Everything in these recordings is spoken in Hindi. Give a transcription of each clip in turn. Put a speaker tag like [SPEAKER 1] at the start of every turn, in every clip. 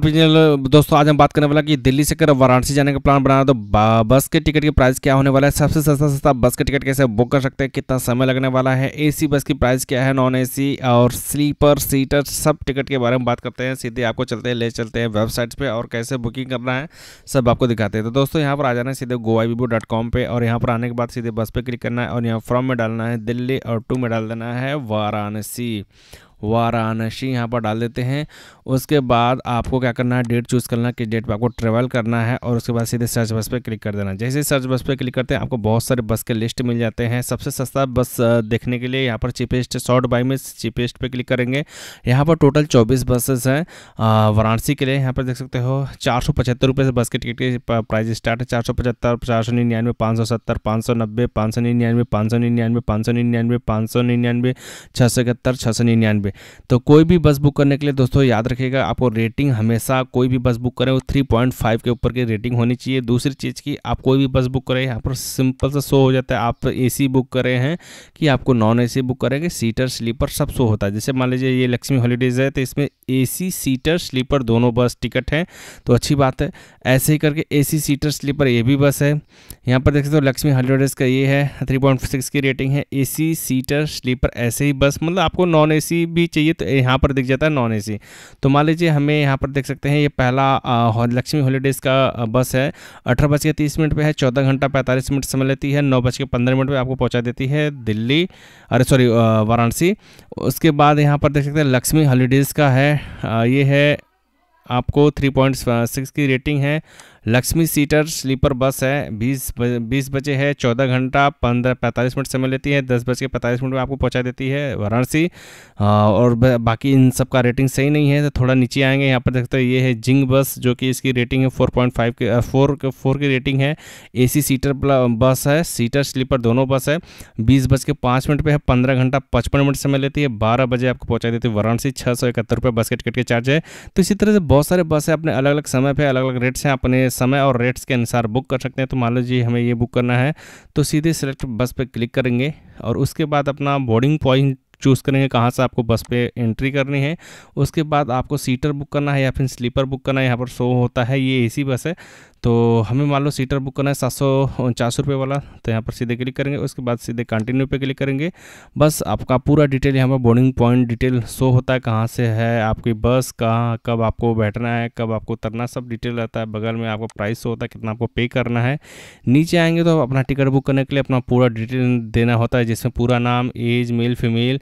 [SPEAKER 1] दोस्तों आज हम बात करने वाला कि दिल्ली से अगर वाराणसी जाने का प्लान बना रहे तो बस के टिकट की प्राइस क्या होने वाला है सबसे सस्ता सस्ता बस के टिकट कैसे बुक कर सकते हैं कितना समय लगने वाला है एसी बस की प्राइस क्या है नॉन एसी और स्लीपर सीटर सब टिकट के बारे में बात करते हैं सीधे आपको चलते हैं ले चलते हैं वेबसाइट पर और कैसे बुकिंग करना है सब आपको दिखाते हैं तो दोस्तों यहाँ पर आ जाना है सीधे गोवा वीबो डॉट कॉम और यहाँ पर आने के बाद सीधे बस पर क्लिक करना है और यहाँ फ्रॉम में डालना है दिल्ली और टू में डाल देना है वाराणसी वाराणसी यहाँ पर डाल देते हैं उसके बाद आपको क्या करना है डेट चूज़ करना है किस डेट पर आपको ट्रेवल करना है और उसके बाद सीधे सर्च बस पर क्लिक कर देना जैसे सर्च बस पर क्लिक करते हैं आपको बहुत सारे बस के लिस्ट मिल जाते हैं सबसे सस्ता बस देखने के लिए यहाँ पर चीपेस्ट शॉर्ट बाई में चीपेस्ट पर क्लिक करेंगे यहाँ पर टोटल चौबीस बसेस हैं वाराणसी के लिए यहाँ पर देख सकते हो चार सौ पचहत्तर रुपये से बस के टिकट की प्राइस स्टार्ट है चार सौ पचहत्तर चार सौ निन्यानवे पाँच सौ सत्तर पाँच सौ नब्बे पाँच सौ निन्यानवे पाँच सौ निन्यानवे पाँच सौ निन्यानवे पाँच सौ निन्यानवे छः सौ इकहत्तर छः सौ निन्यानवे तो कोई भी बस बुक करने के लिए दोस्तों याद रखिएगा आपको रेटिंग हमेशा कोई भी बस बुक करें वो थ्री पॉइंट फाइव के ऊपर की रेटिंग होनी चाहिए दूसरी चीज़ की आप कोई भी बस बुक करें यहाँ पर सिंपल सा शो हो जाता है आप ए सी बुक करें हैं कि आपको नॉन ए सी बुक करेंगे सीटर स्लीपर सब शो होता है जैसे मान लीजिए ये लक्ष्मी हॉलीडेज़ है तो इसमें ए सी सीटर स्लीपर दोनों बस टिकट हैं तो अच्छी बात है ऐसे ही करके ए सी सीटर स्लीपर ये भी बस है यहाँ पर देख सकते हो लक्ष्मी हॉलीडेज़ का ये है थ्री पॉइंट सिक्स की रेटिंग है ए सी सीटर स्लीपर ऐसे ही बस मतलब आपको नॉन ए सी भी भी चाहिए तो यहाँ पर दिख जाता है नॉन ए तो मान लीजिए हमें यहाँ पर देख सकते हैं ये पहला लक्ष्मी हॉलीडेज़ का बस है अठारह बज के तीस मिनट पर है चौदह घंटा पैंतालीस मिनट समय लेती है नौ बज के पंद्रह मिनट पर आपको पहुँचा देती है दिल्ली अरे सॉरी वाराणसी उसके बाद यहाँ पर देख सकते हैं लक्ष्मी हॉलीडेज़ का है ये है आपको थ्री पॉइंट सिक्स की रेटिंग है लक्ष्मी सीटर स्लीपर बस है बीस बीस बजे है चौदह घंटा पंद्रह पैंतालीस मिनट समय लेती है दस बज के पैंतालीस मिनट में आपको पहुंचा देती है वाराणसी और बाकी इन सब का रेटिंग सही नहीं है तो थोड़ा नीचे आएंगे यहाँ पर देखते हैं ये है जिंग बस जो कि इसकी रेटिंग है फोर पॉइंट फाइव के फोर फोर की रेटिंग है ए सी सीटर बस है सीटर स्लीपर दोनों बस है बीस बज के पाँच मिनट पर है पंद्रह घंटा पचपन मिनट समय लेती है बारह बजे आपको पहुँचा देती है वाराणसी छः सौ इकहत्तर रुपये बस के टिकट के चार्ज है तो इसी तरह से बहुत सारे बस है अपने अलग अलग समय पर अलग अलग रेट्स हैं अपने समय और रेट्स के अनुसार बुक कर सकते हैं तो मान लीजिए हमें ये बुक करना है तो सीधे सेलेक्ट बस पर क्लिक करेंगे और उसके बाद अपना बोर्डिंग पॉइंट चूज़ करेंगे कहाँ से आपको बस पे एंट्री करनी है उसके बाद आपको सीटर बुक करना है या फिर स्लीपर बुक करना है यहाँ पर शो होता है ये एसी बस है तो हमें मान लो सीटर बुक करना है सात सौ उनचास रुपये वाला तो यहाँ पर सीधे क्लिक करेंगे उसके बाद सीधे कंटिन्यू पे क्लिक करेंगे बस आपका पूरा डिटेल यहाँ पर बोर्डिंग पॉइंट डिटेल शो होता है कहाँ से है आपकी बस कहाँ कब आपको बैठना है कब आपको उतरना सब डिटेल रहता है बगल में आपका प्राइस शो होता है कितना आपको पे करना है नीचे आएंगे तो अपना टिकट बुक करने के लिए अपना पूरा डिटेल देना होता है जिसमें पूरा नाम एज मेल फीमेल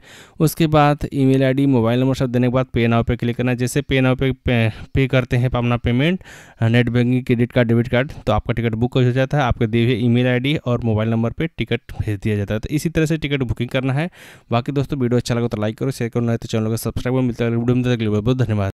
[SPEAKER 1] उसके बाद ई मेल मोबाइल नंबर सब देने के बाद पे नाव पे क्लिक करना है जैसे पे नाव पे पे करते हैं अपना payment net banking credit card debit card तो आपका टिकट बुक हो जाता है आपके दिए हुए ईमेल आईडी और मोबाइल नंबर पर टिकट भेज दिया जाता है तो इसी तरह से टिकट बुकिंग करना है बाकी दोस्तों वीडियो अच्छा लगा तो लाइक करो शेयर करो नहीं तो चैनल को सब्सक्राइब मिलता है वीडियो में बहुत धन्यवाद